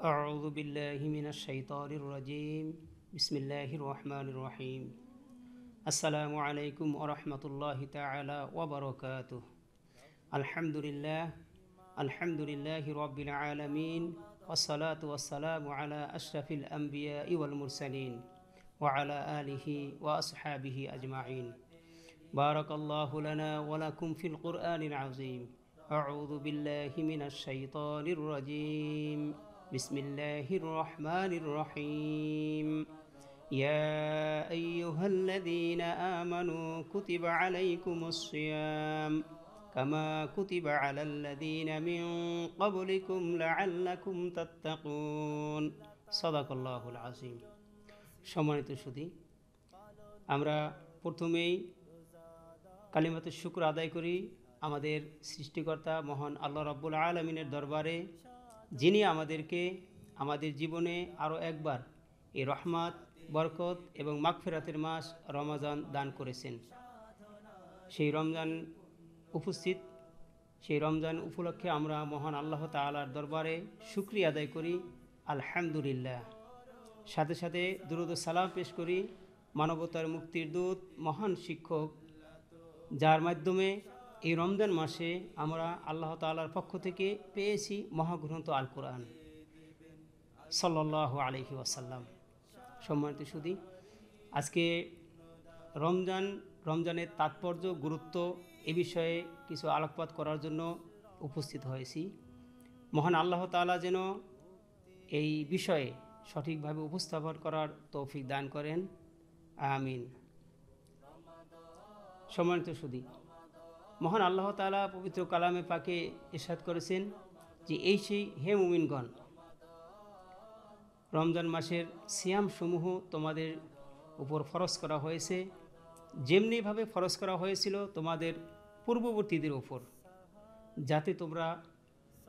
أعوذ بالله من الشيطان الرجيم بسم الله الرحمن الرحيم السلام عليكم ورحمة الله تعالى وبركاته الحمد لله الحمد لله رب العالمين والصلاة والسلام على أشرف الأنبياء والمرسلين وعلى آله وأصحابه أجمعين بارك الله لنا ولكم في القرآن العظيم أعوذ بالله من الشيطان الرجيم بسم الله الرحمن الرحيم يا أيها الذين آمنوا كتب عليكم الصيام كما كتب على الذين من قبلكم لعلكم تتقون صدق الله العظيم সম্মানিত সুদী আমরা প্রথমেই কালিমাতের শুক্র আদায় করি আমাদের সৃষ্টিকর্তা মহান আল্লাহ রব্বুল আলমিনের দরবারে যিনি আমাদেরকে আমাদের জীবনে আরও একবার এই রহমাত বরকত এবং মাগফেরাতের মাস রমাজান দান করেছেন সেই রমজান উপস্থিত সেই রমজান উপলক্ষে আমরা মহান আল্লাহ তালার দরবারে শুক্রিয়া আদায় করি আলহামদুলিল্লাহ সাথে সাথে দুরুদ সালাম পেশ করি মানবতার মুক্তির দূত মহান শিক্ষক যার মাধ্যমে এই রমজান মাসে আমরা আল্লাহ তালার পক্ষ থেকে পেয়েছি মহাগ্রন্থ আল কোরআন সাল্লাহ আলহি ওয়াসাল্লাম সম্মানিত সুদী আজকে রমজান রমজানের তাৎপর্য গুরুত্ব এ বিষয়ে কিছু আলোকপাত করার জন্য উপস্থিত হয়েছি মহান আল্লাহ তালা যেন এই বিষয়ে সঠিকভাবে উপস্থাপন করার তৌফিক দান করেন আমিন সম্মানিত সুদী মহান আল্লাহ তালা পবিত্র কালামে পাকে ইসাদ করেছেন যে এই সেই হে মুমিনগণ রমজান মাসের সিয়ামসমূহ তোমাদের উপর ফরজ করা হয়েছে যেমনিভাবে ফরজ করা হয়েছিল তোমাদের পূর্ববর্তীদের ওপর যাতে তোমরা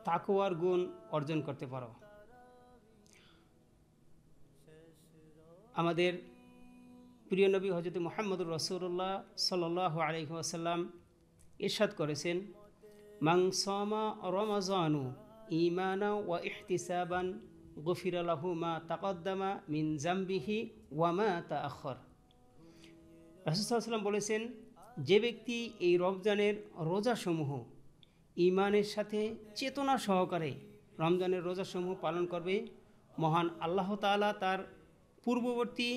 তাকোয়ার গুণ অর্জন করতে পারো আমাদের প্রিয় নবী হজরত মোহাম্মদুর রসুল্লাহ সাল আলহিহাসাল্লাম ইরশাদ করেছেন মাংসমা রমাজানু ইমানা ও ইহতিসাবান গফির আলাহু মা তাকদ্দামা মিন জাম্বিহি ওয়ামা তা আখর রাসুসাল্লাম বলেছেন যে ব্যক্তি এই রমজানের রোজাসমূহ ইমানের সাথে চেতনা সহকারে রমজানের রোজাসমূহ পালন করবে মহান আল্লাহ তালা তার পূর্ববর্তী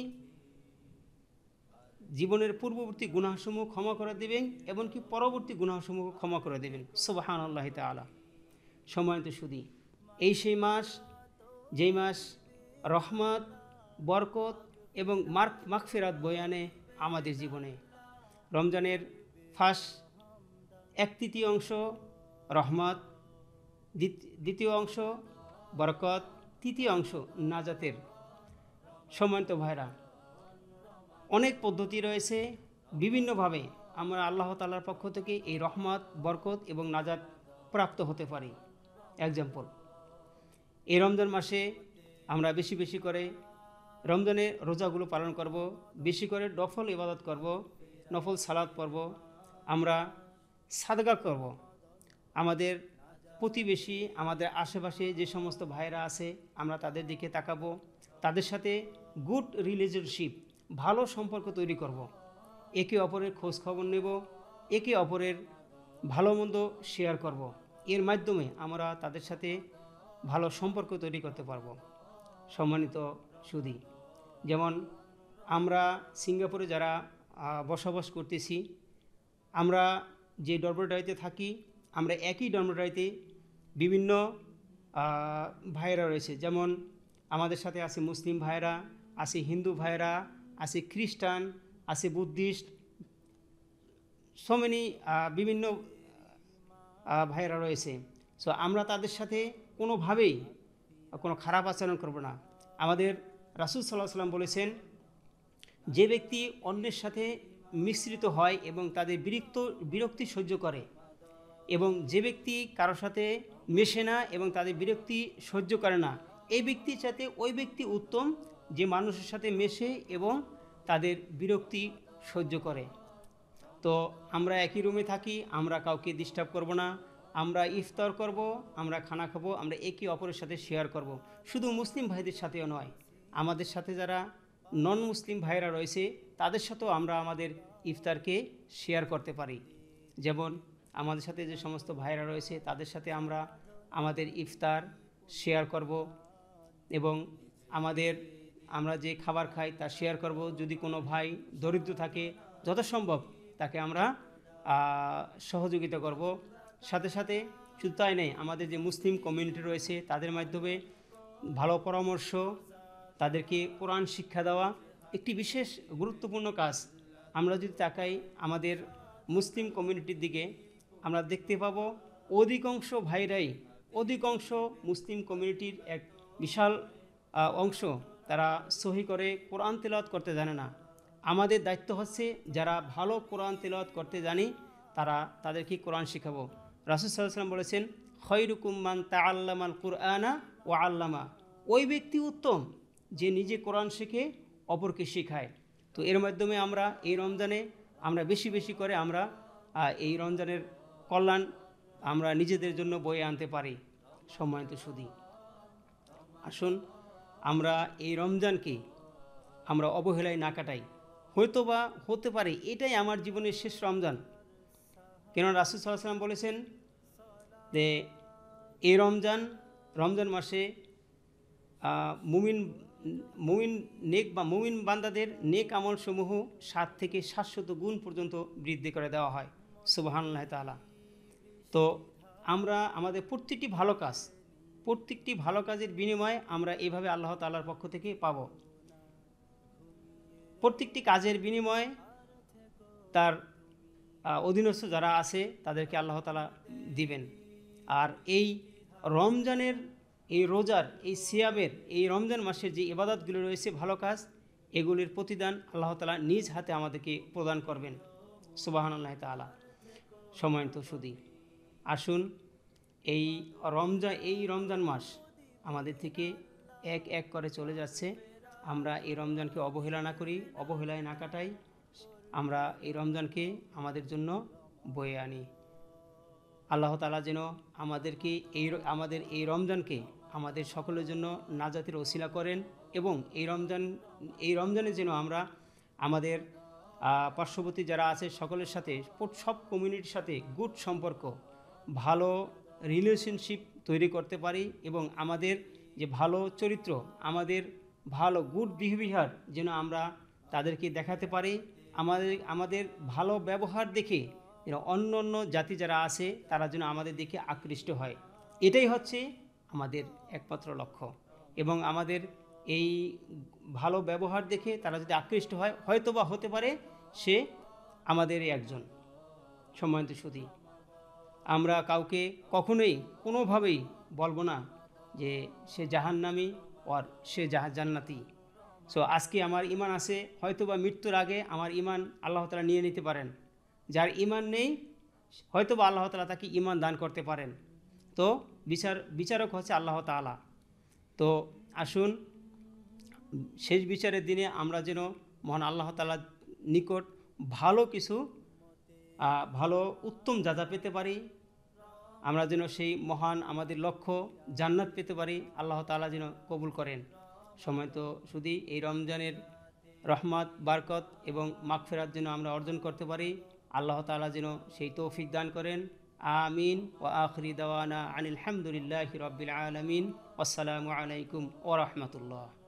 জীবনের পূর্ববর্তী গুনাহসমূহ ক্ষমা করে দেবেন এমনকি পরবর্তী গুনাহসমূহ ক্ষমা করে দেবেন সোবাহান আল্লাহ তালা সময়ত শুধু এই সেই মাস যেই মাস রহমত বরকত এবং মার্ক মাকফেরাত বয়ানে আনে আমাদের জীবনে রমজানের ফার্স্ট এক তৃতীয় অংশ রহমত দ্বিতীয় অংশ বরকত তৃতীয় অংশ নাজাতের সময়ন্ত ভাইরা অনেক পদ্ধতি রয়েছে বিভিন্নভাবে আমরা আল্লাহ তালার পক্ষ থেকে এই রহমত বরকত এবং নাজাদ প্রাপ্ত হতে পারি এক্সাম্পল এই রমজান মাসে আমরা বেশি বেশি করে রমজানের রোজাগুলো পালন করব বেশি করে নফল ইবাদত করব নফল সালাদ পড়ব আমরা সাদগা করব আমাদের প্রতিবেশী আমাদের আশেপাশে যে সমস্ত ভাইরা আছে আমরা তাদের দিকে তাকাবো তাদের সাথে গুড রিলেশনশিপ ভালো সম্পর্ক তৈরি করব। একে অপরের খোঁজ খবর নেব একে অপরের ভালো মন্দ শেয়ার করব। এর মাধ্যমে আমরা তাদের সাথে ভালো সম্পর্ক তৈরি করতে পারব সম্মানিত সুদি যেমন আমরা সিঙ্গাপুরে যারা বসবাস করতেছি আমরা যে ডরমেটারিতে থাকি আমরা একই ডরমেটারিতে বিভিন্ন ভাইয়েরা রয়েছে যেমন আমাদের সাথে আছে মুসলিম ভাইয়েরা আছে হিন্দু ভাইয়েরা আছে খ্রিস্টান আছে বুদ্ধিস্ট সো মেনি বিভিন্ন ভাইরা রয়েছে সো আমরা তাদের সাথে কোনোভাবেই কোনো খারাপ আচরণ করব না আমাদের রাসুল সাল্লাহ সাল্লাম বলেছেন যে ব্যক্তি অন্যের সাথে মিশ্রিত হয় এবং তাদের বিরক্ত বিরক্তি সহ্য করে এবং যে ব্যক্তি কারোর সাথে মেশে না এবং তাদের বিরক্তি সহ্য করে না এই ব্যক্তির সাথে ওই ব্যক্তি উত্তম যে মানুষের সাথে মেশে এবং তাদের বিরক্তি সহ্য করে তো আমরা একই রুমে থাকি আমরা কাউকে ডিস্টার্ব করব না আমরা ইফতার করব আমরা খানা খাবো আমরা একে অপরের সাথে শেয়ার করব। শুধু মুসলিম ভাইদের সাথেও নয় আমাদের সাথে যারা নন মুসলিম ভাইরা রয়েছে তাদের সাথেও আমরা আমাদের ইফতারকে শেয়ার করতে পারি যেমন আমাদের সাথে যে সমস্ত ভাইরা রয়েছে তাদের সাথে আমরা আমাদের ইফতার শেয়ার করব এবং আমাদের আমরা যে খাবার খাই তা শেয়ার করব যদি কোনো ভাই দরিদ্র থাকে যথাসম্ভব তাকে আমরা সহযোগিতা করব সাথে সাথে শুধু তাই নেই আমাদের যে মুসলিম কমিউনিটি রয়েছে তাদের মাধ্যমে ভালো পরামর্শ তাদেরকে কোরআন শিক্ষা দেওয়া একটি বিশেষ গুরুত্বপূর্ণ কাজ আমরা যদি তাকাই আমাদের মুসলিম কমিউনিটির দিকে আমরা দেখতে পাব অধিকাংশ ভাইরাই অধিকাংশ মুসলিম কমিউনিটির এক বিশাল অংশ তারা সহি করে কোরআন তেলাওয়াত করতে জানে না আমাদের দায়িত্ব হচ্ছে যারা ভালো কোরআন তেলাওয়াত করতে জানি তারা তাদেরকে কোরআন শেখাবো রাসুল সাল্লাম বলেছেন খৈরুকুম্মান তা আল্লামাল কুরআনা ও আল্লামা ওই ব্যক্তি উত্তম যে নিজে কোরআন শিখে অপরকে শেখায় তো এর মাধ্যমে আমরা এই রমজানে আমরা বেশি বেশি করে আমরা এই রমজানের কল্যাণ আমরা নিজেদের জন্য বয়ে আনতে পারি সম্মানিত সুদী আসুন আমরা এই রমজানকে আমরা অবহেলায় না কাটাই হয়তো বা হতে পারে এটাই আমার জীবনের শেষ রমজান কেন রাসুল সাল্লাম বলেছেন যে এই রমজান রমজান মাসে মুমিন মুমিন নেক বা মুমিন বান্দাদের নেক আমল সমূহ সাত থেকে সাতশত গুণ পর্যন্ত বৃদ্ধি করে দেওয়া হয় সুবাহান্লাহ তালা তো আমরা আমাদের প্রতিটি ভালো কাজ প্রত্যেকটি ভালো কাজের বিনিময়ে আমরা এভাবে আল্লাহ তালার পক্ষ থেকে পাব প্রত্যেকটি কাজের বিনিময়ে তার অধীনস্থ যারা আছে তাদেরকে আল্লাহ তালা দিবেন আর এই রমজানের এই রোজার এই সিয়াবের এই রমজান মাসের যে ইবাদতগুলো রয়েছে ভালো কাজ এগুলির প্রতিদান আল্লাহ তালা নিজ হাতে আমাদেরকে প্রদান করবেন সুবাহান আল্লাহ তালা সময়ন্ত শুধু আসুন এই রমজান এই রমজান মাস আমাদের থেকে এক এক করে চলে যাচ্ছে আমরা এই রমজানকে অবহেলা না করি অবহেলায় না কাটাই আমরা এই রমজানকে আমাদের জন্য বয়ে আনি আল্লাহ তালা যেন আমাদেরকে এই আমাদের এই রমজানকে আমাদের সকলের জন্য নাজাতের ওসিলা করেন এবং এই রমজান এই রমজানে যেন আমরা আমাদের পার্শ্ববর্তী যারা আছে সকলের সাথে সব কমিউনিটির সাথে গুড সম্পর্ক ভালো রিলেশনশিপ তৈরি করতে পারি এবং আমাদের যে ভালো চরিত্র আমাদের ভালো গুড বিহেভিয়ার যেন আমরা তাদেরকে দেখাতে পারি আমাদের আমাদের ভালো ব্যবহার দেখে যেন অন্য অন্য জাতি যারা আছে তারা যেন আমাদের দেখে আকৃষ্ট হয় এটাই হচ্ছে আমাদের একমাত্র লক্ষ্য এবং আমাদের এই ভালো ব্যবহার দেখে তারা যদি আকৃষ্ট হয় হয়তো বা হতে পারে সে আমাদের একজন সম্মানিত সুদী আমরা কাউকে কখনোই কোনোভাবেই বলবো না যে সে জাহান্নামি আর সে জাহা জান্নাতি সো আজকে আমার ইমান আছে হয়তো বা মৃত্যুর আগে আমার ইমান আল্লাহ তালা নিয়ে নিতে পারেন যার ইমান নেই হয়তো বা আল্লাহ তালা তাকে ইমান দান করতে পারেন তো বিচার বিচারক হচ্ছে আল্লাহ তালা তো আসুন শেষ বিচারের দিনে আমরা যেন মহান আল্লাহ তালার নিকট ভালো কিছু ভালো উত্তম যাদা পেতে পারি আমরা যেন সেই মহান আমাদের লক্ষ্য জান্নাত পেতে পারি আল্লাহ তালা যেন কবুল করেন সময় তো শুধু এই রমজানের রহমত বারকত এবং মাকফেরাত যেন আমরা অর্জন করতে পারি আল্লাহ তালা যেন সেই তৌফিক দান করেন আমিন ও আখরি দওয়ানা আনিল হামদুলিল্লাহ রবিল আলমিন আসসালামু আলাইকুম ও রহমতুল্লাহ